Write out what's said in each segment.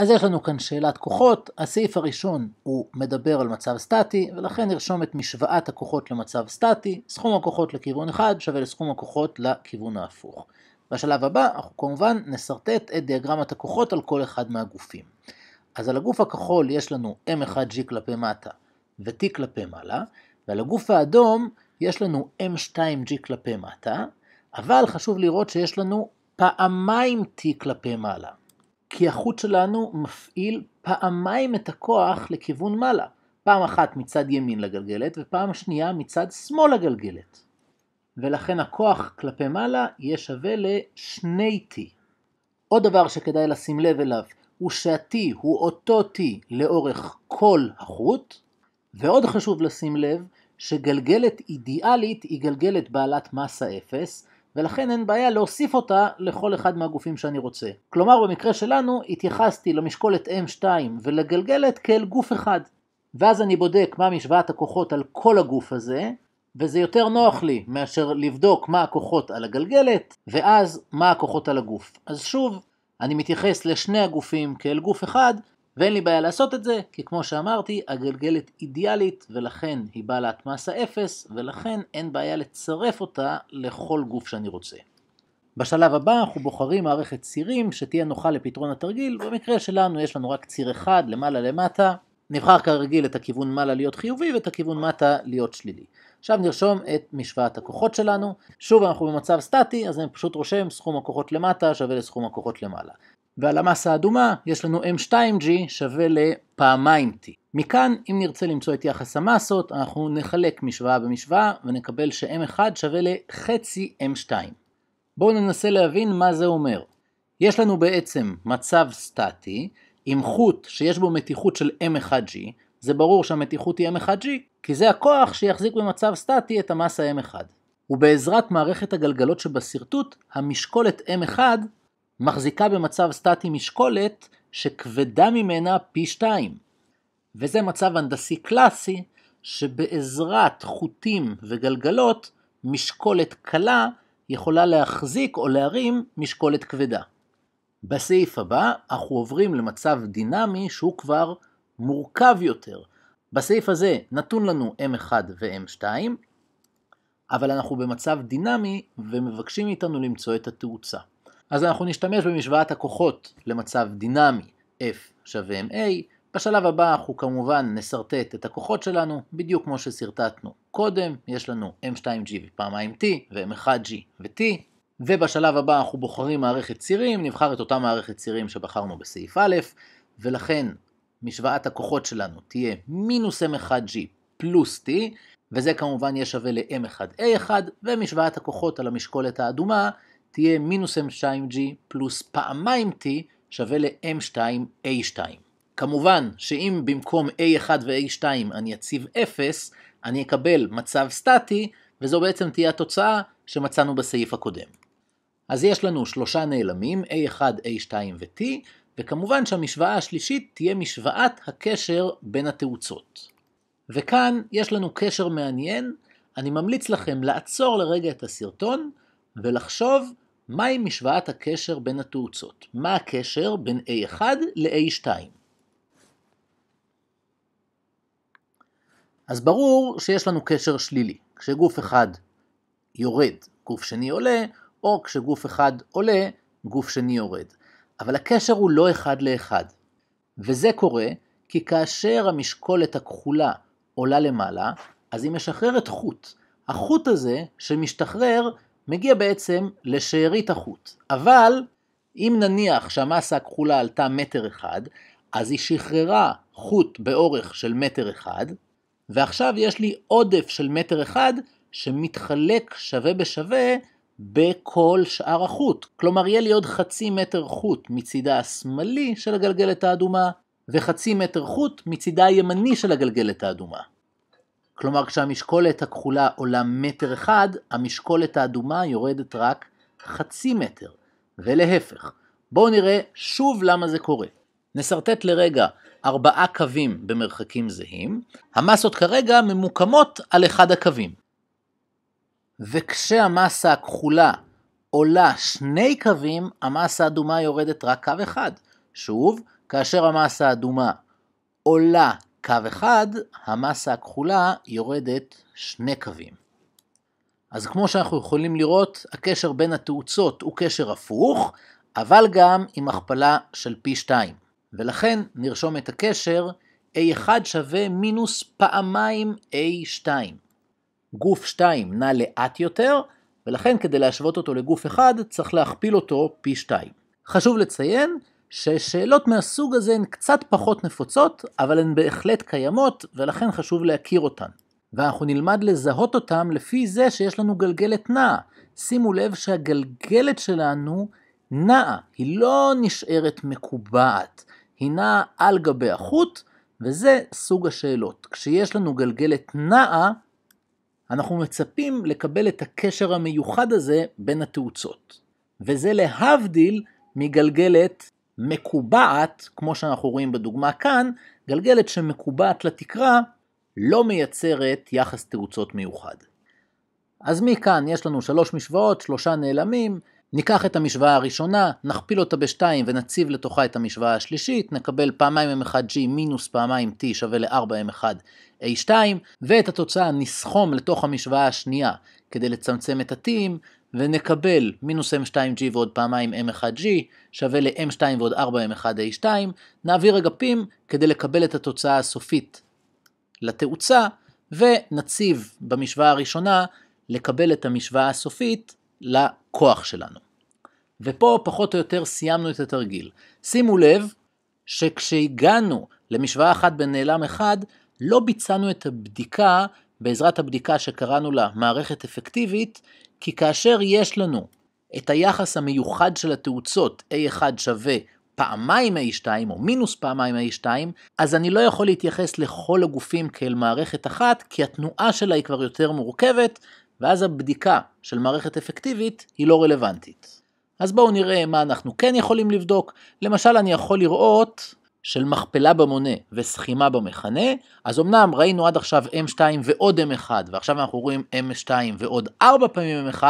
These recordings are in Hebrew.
אז יש לנו כאן שאלת כוחות, הסעיף הראשון הוא מדבר על מצב סטטי ולכן נרשום את משוואת הכוחות למצב סטטי, סכום הכוחות לכיוון אחד שווה לסכום הכוחות לכיוון ההפוך. בשלב הבא אנחנו כמובן נשרטט את דיאגרמת הכוחות על כל אחד מהגופים. אז על הגוף הכחול יש לנו M1G כלפי מטה ו-T כלפי מעלה, ועל הגוף האדום יש לנו M2G כלפי מטה, אבל חשוב לראות שיש לנו פעמיים T כלפי מעלה. כי החוט שלנו מפעיל פעמיים את הכוח לכיוון מעלה. פעם אחת מצד ימין לגלגלת ופעם שנייה מצד שמאל לגלגלת. ולכן הכוח כלפי מעלה יהיה שווה לשני t עוד דבר שכדאי לשים לב אליו הוא שה-t הוא אותו t לאורך כל החוט, ועוד חשוב לשים לב שגלגלת אידיאלית היא גלגלת בעלת מסה 0, ולכן אין בעיה להוסיף אותה לכל אחד מהגופים שאני רוצה. כלומר במקרה שלנו התייחסתי למשקולת M2 ולגלגלת כאל גוף אחד. ואז אני בודק מה משוואת הכוחות על כל הגוף הזה, וזה יותר נוח לי מאשר לבדוק מה הכוחות על הגלגלת, ואז מה הכוחות על הגוף. אז שוב, אני מתייחס לשני הגופים כאל גוף אחד, ואין לי בעיה לעשות את זה, כי כמו שאמרתי, הגלגלת אידיאלית ולכן היא בעלת מסה אפס, ולכן אין בעיה לצרף אותה לכל גוף שאני רוצה. בשלב הבא אנחנו בוחרים מערכת צירים שתהיה נוחה לפתרון התרגיל, במקרה שלנו יש לנו רק ציר אחד למעלה למטה, נבחר כרגיל את הכיוון מעלה להיות חיובי ואת הכיוון מטה להיות שלילי. עכשיו נרשום את משוואת הכוחות שלנו, שוב אנחנו במצב סטטי אז אני פשוט רושם סכום הכוחות למטה שווה לסכום הכוחות למעלה. ועל המסה האדומה יש לנו M2G שווה לפעמיים T. מכאן, אם נרצה למצוא את יחס המסות, אנחנו נחלק משוואה במשוואה ונקבל ש-M1 שווה לחצי M2. בואו ננסה להבין מה זה אומר. יש לנו בעצם מצב סטטי עם חוט שיש בו מתיחות של M1G, זה ברור שהמתיחות היא M1G, כי זה הכוח שיחזיק במצב סטטי את המסה M1. ובעזרת מערכת הגלגלות שבשרטוט, המשקולת M1 מחזיקה במצב סטטי משקולת שכבדה ממנה פי 2. וזה מצב הנדסי קלאסי שבעזרת חוטים וגלגלות משקולת קלה יכולה להחזיק או להרים משקולת כבדה. בסעיף הבא אנחנו עוברים למצב דינמי שהוא כבר מורכב יותר. בסעיף הזה נתון לנו M1 ו-M2, אבל אנחנו במצב דינמי ומבקשים מאיתנו למצוא את התאוצה. אז אנחנו נשתמש במשוואת הכוחות למצב דינמי F שווה MA. בשלב הבא אנחנו כמובן נשרטט את הכוחות שלנו בדיוק כמו ששרטטנו קודם, יש לנו M2G ופעמיים T ו-M1G ו-T ובשלב הבא אנחנו בוחרים מערכת צירים, נבחר את אותה מערכת צירים שבחרנו בסעיף א' ולכן משוואת הכוחות שלנו תהיה מינוס M1G פלוס T וזה כמובן יהיה שווה ל-M1A1 ומשוואת הכוחות על המשקולת האדומה תהיה מינוס M2G פלוס פעמיים T שווה ל-M2A2. כמובן שאם במקום A1 ו-A2 אני אציב 0, אני אקבל מצב סטטי, וזו בעצם תהיה התוצאה שמצאנו בסעיף הקודם. אז יש לנו שלושה נעלמים, A1, A2 ו-T, וכמובן שהמשוואה השלישית תהיה משוואת הקשר בין התאוצות. וכאן יש לנו קשר מעניין, אני ממליץ לכם לעצור לרגע את הסרטון ולחשוב מהי משוואת הקשר בין התאוצות? מה הקשר בין A1 ל-A2? אז ברור שיש לנו קשר שלילי. כשגוף אחד יורד, גוף שני עולה, או כשגוף אחד עולה, גוף שני יורד. אבל הקשר הוא לא אחד לאחד. וזה קורה כי כאשר המשקולת הכחולה עולה למעלה, אז היא משחררת חוט. החוט הזה שמשתחרר מגיע בעצם לשארית החוט. אבל אם נניח שהמסה הכחולה עלתה מטר אחד, אז היא שחררה חוט באורך של מטר אחד, ועכשיו יש לי עודף של מטר אחד שמתחלק שווה בשווה בכל שאר החוט. כלומר, יהיה לי עוד חצי מטר חוט מצידה השמאלי של הגלגלת האדומה, וחצי מטר חוט מצידה הימני של הגלגלת האדומה. כשהמשקולת הכחולה עולה מטר אחד, המשקולת האדומה יורדת רק חצי מטר, ולהפך. בואו נראה שוב למה זה קורה. נשרטט לרגע ארבעה קווים במרחקים זהים, המסות כרגע ממוקמות על אחד הקווים. וכשהמסה הכחולה עולה שני קווים, המסה האדומה יורדת רק קו אחד. שוב, כאשר המסה האדומה עולה קו אחד המסה הכחולה יורדת שני קווים. אז כמו שאנחנו יכולים לראות, הקשר בין התאוצות הוא קשר הפוך, אבל גם עם הכפלה של פי 2. ולכן נרשום את הקשר A1 שווה מינוס פעמיים A2. גוף 2 נע לאט יותר, ולכן כדי להשוות אותו לגוף 1 צריך להכפיל אותו פי 2. חשוב לציין ששאלות מהסוג הזה הן קצת פחות נפוצות, אבל הן בהחלט קיימות, ולכן חשוב להכיר אותן. ואנחנו נלמד לזהות אותן לפי זה שיש לנו גלגלת נעה. שימו לב שהגלגלת שלנו נעה, היא לא נשארת מקובעת, היא נעה על גבי החוט, וזה סוג השאלות. כשיש לנו גלגלת נעה, אנחנו מצפים לקבל את הקשר המיוחד הזה בין התאוצות. וזה להבדיל מגלגלת מקובעת, כמו שאנחנו רואים בדוגמה כאן, גלגלת שמקובעת לתקרה לא מייצרת יחס תאוצות מיוחד. אז מכאן יש לנו שלוש משוואות, שלושה נעלמים, ניקח את המשוואה הראשונה, נכפיל אותה בשתיים ונציב לתוכה את המשוואה השלישית, נקבל פעמיים m1g מינוס פעמיים t שווה ל-4m1a2, ואת התוצאה נסכום לתוך המשוואה השנייה כדי לצמצם את ה-t'ים, ונקבל מינוס m2g ועוד פעמיים m1g שווה ל-m2 ועוד 4m1a2, נעביר אגפים כדי לקבל את התוצאה הסופית לתאוצה, ונציב במשוואה הראשונה לקבל את המשוואה הסופית לכוח שלנו. ופה פחות או יותר סיימנו את התרגיל. שימו לב שכשהגענו למשוואה אחת בנעלם אחד, לא ביצענו את הבדיקה בעזרת הבדיקה שקראנו לה מערכת אפקטיבית, כי כאשר יש לנו את היחס המיוחד של התאוצות A1 שווה פעמיים A2 או מינוס פעמיים A2, אז אני לא יכול להתייחס לכל הגופים כאל מערכת אחת, כי התנועה שלה היא כבר יותר מורכבת, ואז הבדיקה של מערכת אפקטיבית היא לא רלוונטית. אז בואו נראה מה אנחנו כן יכולים לבדוק. למשל, אני יכול לראות של מכפלה במונה וסכימה במכנה, אז אמנם ראינו עד עכשיו M2 ועוד M1, ועכשיו אנחנו רואים M2 ועוד 4 פעמים M1,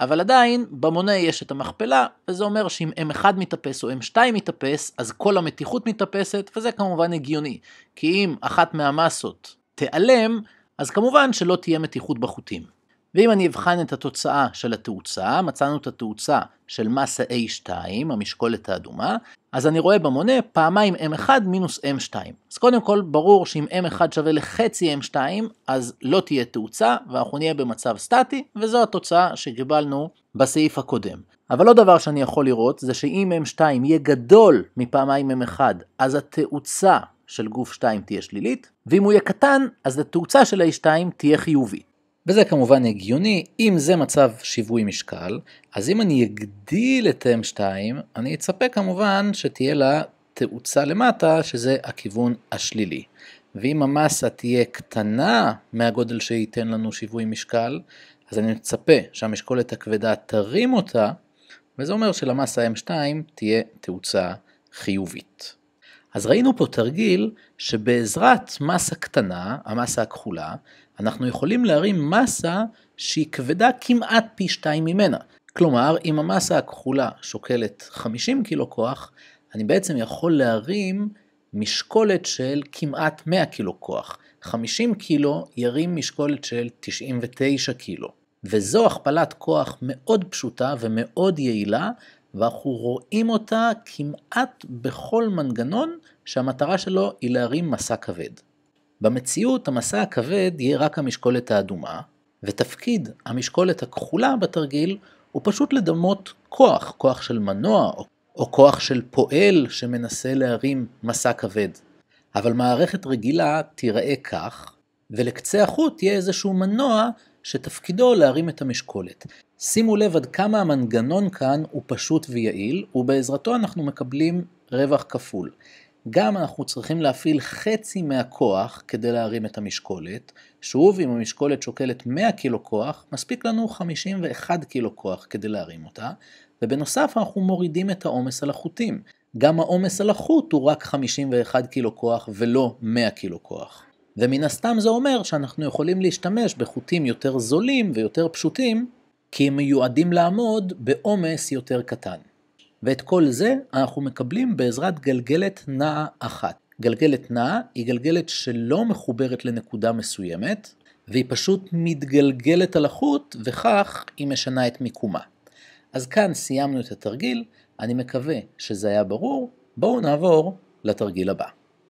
אבל עדיין במונה יש את המכפלה, וזה אומר שאם M1 מתאפס או M2 מתאפס, אז כל המתיחות מתאפסת, וזה כמובן הגיוני, כי אם אחת מהמסות תיעלם, אז כמובן שלא תהיה מתיחות בחוטים. ואם אני אבחן את התוצאה של התאוצה, מצאנו את התאוצה של מסה A2, המשקולת האדומה, אז אני רואה במונה פעמיים M1 מינוס M2. אז קודם כל ברור שאם M1 שווה לחצי M2, אז לא תהיה תאוצה ואנחנו נהיה במצב סטטי, וזו התוצאה שקיבלנו בסעיף הקודם. אבל עוד דבר שאני יכול לראות זה שאם M2 יהיה גדול מפעמיים M1, אז התאוצה של גוף 2 תהיה שלילית, ואם הוא יהיה קטן, אז התאוצה של A2 תהיה חיובית. וזה כמובן הגיוני, אם זה מצב שיווי משקל, אז אם אני אגדיל את M2, אני אצפה כמובן שתהיה לה תאוצה למטה, שזה הכיוון השלילי. ואם המסה תהיה קטנה מהגודל שייתן לנו שיווי משקל, אז אני מצפה שהמשקולת הכבדה תרים אותה, וזה אומר שלמסה M2 תהיה תאוצה חיובית. אז ראינו פה תרגיל שבעזרת מסה קטנה, המסה הכחולה, אנחנו יכולים להרים מסה שהיא כבדה כמעט פי שתיים ממנה. כלומר, אם המסה הכחולה שוקלת 50 קילו כוח, אני בעצם יכול להרים משקולת של כמעט 100 קילו כוח. 50 קילו ירים משקולת של 99 קילו. וזו הכפלת כוח מאוד פשוטה ומאוד יעילה ואנחנו רואים אותה כמעט בכל מנגנון שהמטרה שלו היא להרים מסע כבד. במציאות המסע הכבד יהיה רק המשקולת האדומה, ותפקיד המשקולת הכחולה בתרגיל הוא פשוט לדמות כוח, כוח של מנוע או, כוח של פועל שמנסה להרים מסע כבד. אבל מערכת רגילה תיראה כך, ולקצה החוט יהיה איזשהו מנוע שתפקידו להרים את המשקולת. שימו לב עד כמה המנגנון כאן הוא פשוט ויעיל, ובעזרתו אנחנו מקבלים רווח כפול. גם אנחנו צריכים להפעיל חצי מהכוח כדי להרים את המשקולת. שוב, אם המשקולת שוקלת 100 קילו כוח, מספיק לנו 51 קילו כוח כדי להרים אותה, ובנוסף אנחנו מורידים את העומס על החוטים. גם העומס על החוט הוא רק 51 קילו כוח ולא 100 קילו כוח. ומן הסתם זה אומר שאנחנו יכולים להשתמש בחוטים יותר זולים ויותר פשוטים כי הם מיועדים לעמוד בעומס יותר קטן. ואת כל זה אנחנו מקבלים בעזרת גלגלת נעה אחת. גלגלת נעה היא גלגלת שלא מחוברת לנקודה מסוימת, והיא פשוט מתגלגלת על החוט, וכך היא משנה את מיקומה. אז כאן סיימנו את התרגיל, אני מקווה שזה היה ברור, בואו נעבור לתרגיל הבא.